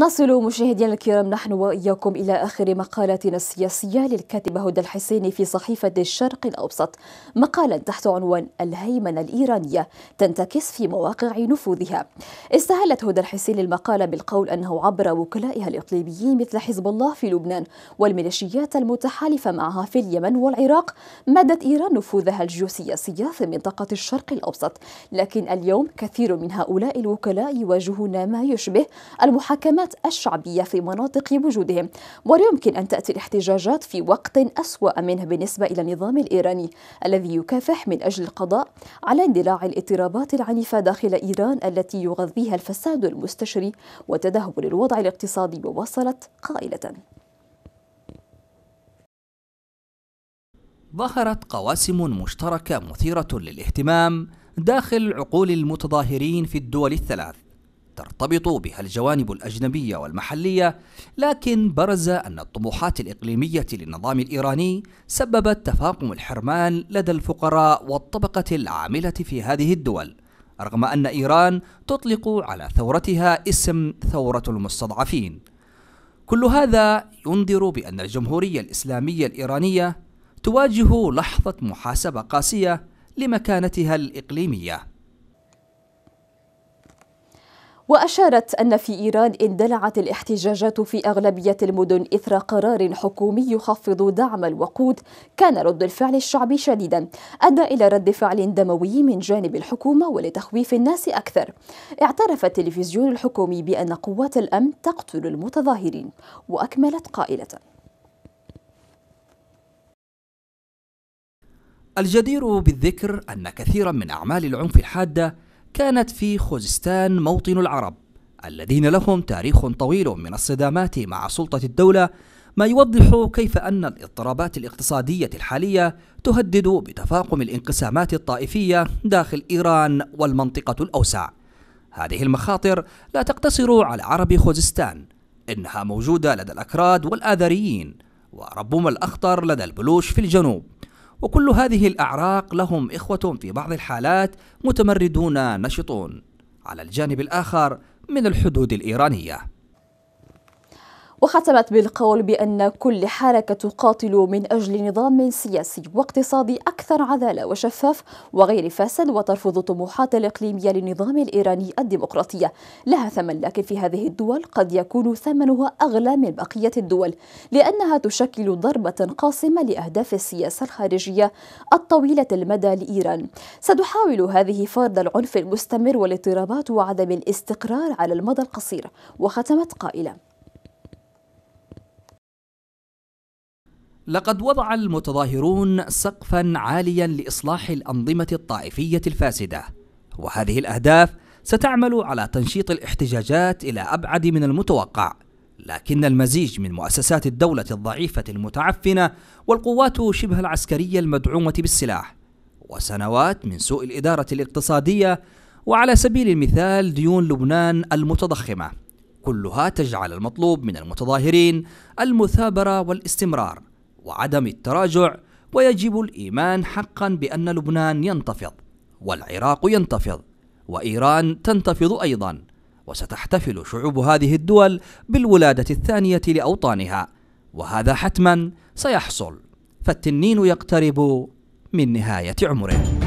نصل مشاهدينا الكرام نحن وإياكم إلى آخر مقالاتنا السياسية للكاتبة هدى الحسيني في صحيفة الشرق الأوسط مقالا تحت عنوان الهيمنة الإيرانية تنتكس في مواقع نفوذها استهلت هدى الحسيني المقاله بالقول أنه عبر وكلائها الإقليميين مثل حزب الله في لبنان والميليشيات المتحالفة معها في اليمن والعراق مدت إيران نفوذها الجيوسياسي في منطقة الشرق الأوسط لكن اليوم كثير من هؤلاء الوكلاء يواجهون ما يشبه المحاكمات الحركات الشعبية في مناطق وجودهم ولا يمكن أن تأتي الاحتجاجات في وقت أسوأ منه بالنسبة إلى النظام الإيراني الذي يكافح من أجل القضاء على اندلاع الاضطرابات العنيفة داخل إيران التي يغذيها الفساد المستشري وتدهور الوضع الاقتصادي ووصلت قائلة ظهرت قواسم مشتركة مثيرة للاهتمام داخل عقول المتظاهرين في الدول الثلاث ترتبط بها الجوانب الأجنبية والمحلية، لكن برز أن الطموحات الإقليمية للنظام الإيراني سببت تفاقم الحرمان لدى الفقراء والطبقة العاملة في هذه الدول، رغم أن إيران تطلق على ثورتها اسم ثورة المستضعفين. كل هذا ينذر بأن الجمهورية الإسلامية الإيرانية تواجه لحظة محاسبة قاسية لمكانتها الإقليمية. وأشارت أن في إيران اندلعت الاحتجاجات في أغلبية المدن إثر قرار حكومي يخفض دعم الوقود كان رد الفعل الشعبي شديدا أدى إلى رد فعل دموي من جانب الحكومة ولتخويف الناس أكثر اعترف التلفزيون الحكومي بأن قوات الأمن تقتل المتظاهرين وأكملت قائلة الجدير بالذكر أن كثيرا من أعمال العنف الحادة كانت في خوزستان موطن العرب الذين لهم تاريخ طويل من الصدامات مع سلطة الدولة ما يوضح كيف أن الاضطرابات الاقتصادية الحالية تهدد بتفاقم الانقسامات الطائفية داخل إيران والمنطقة الأوسع. هذه المخاطر لا تقتصر على عرب خوزستان، إنها موجودة لدى الأكراد والآذريين، وربما الأخطر لدى البلوش في الجنوب. وكل هذه الأعراق لهم إخوة في بعض الحالات متمردون نشطون على الجانب الآخر من الحدود الإيرانية وختمت بالقول بأن كل حركة تقاتل من أجل نظام سياسي واقتصادي أكثر عدالة وشفاف وغير فاسد وترفض الطموحات الإقليمية للنظام الإيراني الديمقراطية لها ثمن لكن في هذه الدول قد يكون ثمنها أغلى من بقية الدول لأنها تشكل ضربة قاصمة لأهداف السياسة الخارجية الطويلة المدى لإيران ستحاول هذه فرض العنف المستمر والاضطرابات وعدم الاستقرار على المدى القصير وختمت قائلة لقد وضع المتظاهرون سقفا عاليا لإصلاح الأنظمة الطائفية الفاسدة وهذه الأهداف ستعمل على تنشيط الاحتجاجات إلى أبعد من المتوقع لكن المزيج من مؤسسات الدولة الضعيفة المتعفنة والقوات شبه العسكرية المدعومة بالسلاح وسنوات من سوء الإدارة الاقتصادية وعلى سبيل المثال ديون لبنان المتضخمة كلها تجعل المطلوب من المتظاهرين المثابرة والاستمرار وعدم التراجع ويجب الايمان حقا بان لبنان ينتفض والعراق ينتفض وايران تنتفض ايضا وستحتفل شعوب هذه الدول بالولاده الثانيه لاوطانها وهذا حتما سيحصل فالتنين يقترب من نهايه عمره